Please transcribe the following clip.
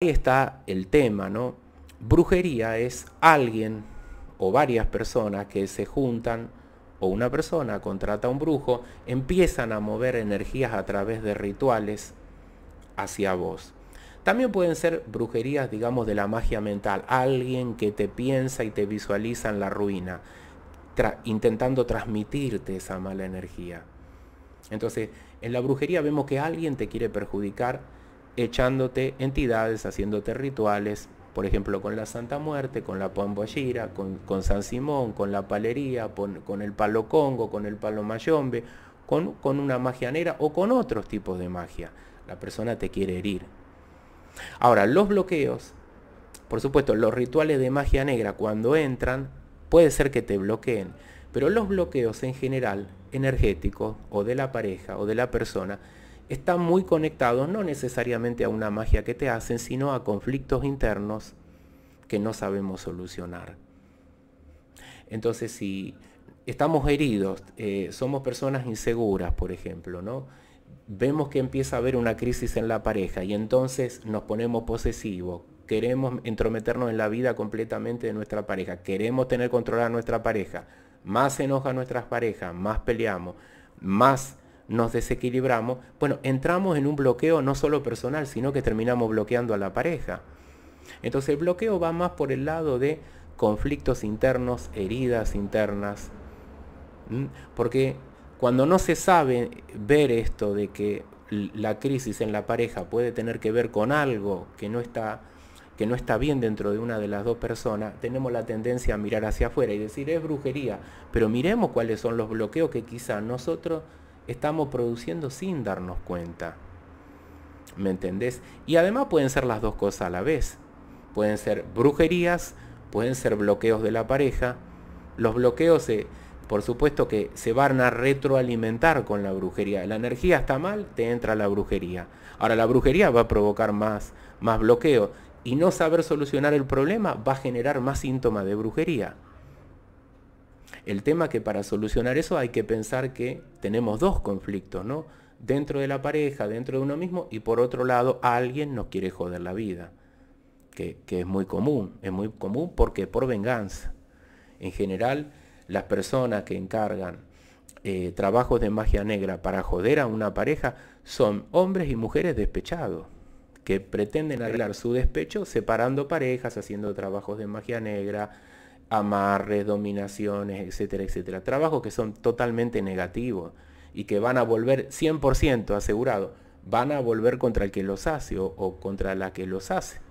ahí está el tema, ¿no? Brujería es alguien o varias personas que se juntan o una persona contrata a un brujo, empiezan a mover energías a través de rituales hacia vos. También pueden ser brujerías, digamos, de la magia mental. Alguien que te piensa y te visualiza en la ruina, intentando transmitirte esa mala energía. Entonces, en la brujería vemos que alguien te quiere perjudicar echándote entidades, haciéndote rituales, por ejemplo con la Santa Muerte, con la Pamboyira, con, San Simón, con la Palería, con, el Palo Congo, con el Palo Mayombe, con, con una magia negra o con otros tipos de magia. La persona te quiere herir. Ahora, los bloqueos, por supuesto, los rituales de magia negra cuando entran, puede ser que te bloqueen, pero los bloqueos en general, energéticos, o de la pareja, o de la persona, están muy conectados no necesariamente a una magia que te hacen, sino a conflictos internos que no sabemos solucionar. Entonces, si estamos heridos, eh, somos personas inseguras, por ejemplo, ¿no? Vemos que empieza a haber una crisis en la pareja y entonces nos ponemos posesivos, queremos entrometernos en la vida completamente de nuestra pareja, queremos tener control a nuestra pareja, más se enoja nuestras parejas, más peleamos, más nos desequilibramos, bueno, entramos en un bloqueo no solo personal, sino que terminamos bloqueando a la pareja. Entonces el bloqueo va más por el lado de conflictos internos, heridas internas, porque cuando no se sabe ver esto de que la crisis en la pareja puede tener que ver con algo que no está que no está bien dentro de una de las dos personas, tenemos la tendencia a mirar hacia afuera y decir es brujería, pero miremos cuáles son los bloqueos que quizá nosotros estamos produciendo sin darnos cuenta. ¿Me entendés? Y además pueden ser las dos cosas a la vez. Pueden ser brujerías, pueden ser bloqueos de la pareja. Los bloqueos, eh, por supuesto que se van a retroalimentar con la brujería. La energía está mal, te entra la brujería. Ahora, la brujería va a provocar más, más bloqueo. Y no saber solucionar el problema va a generar más síntomas de brujería. El tema que para solucionar eso hay que pensar que tenemos dos conflictos, ¿no? Dentro de la pareja, dentro de uno mismo y por otro lado alguien nos quiere joder la vida, que, es muy común, es muy común porque por venganza. En general, las personas que encargan eh, trabajos de magia negra para joder a una pareja son hombres y mujeres despechados, que pretenden arreglar su despecho separando parejas, haciendo trabajos de magia negra, amarres, dominaciones, etcétera, etcétera. Trabajos que son totalmente negativos y que van a volver 100% asegurado, van a volver contra el que los hace o contra la que los hace.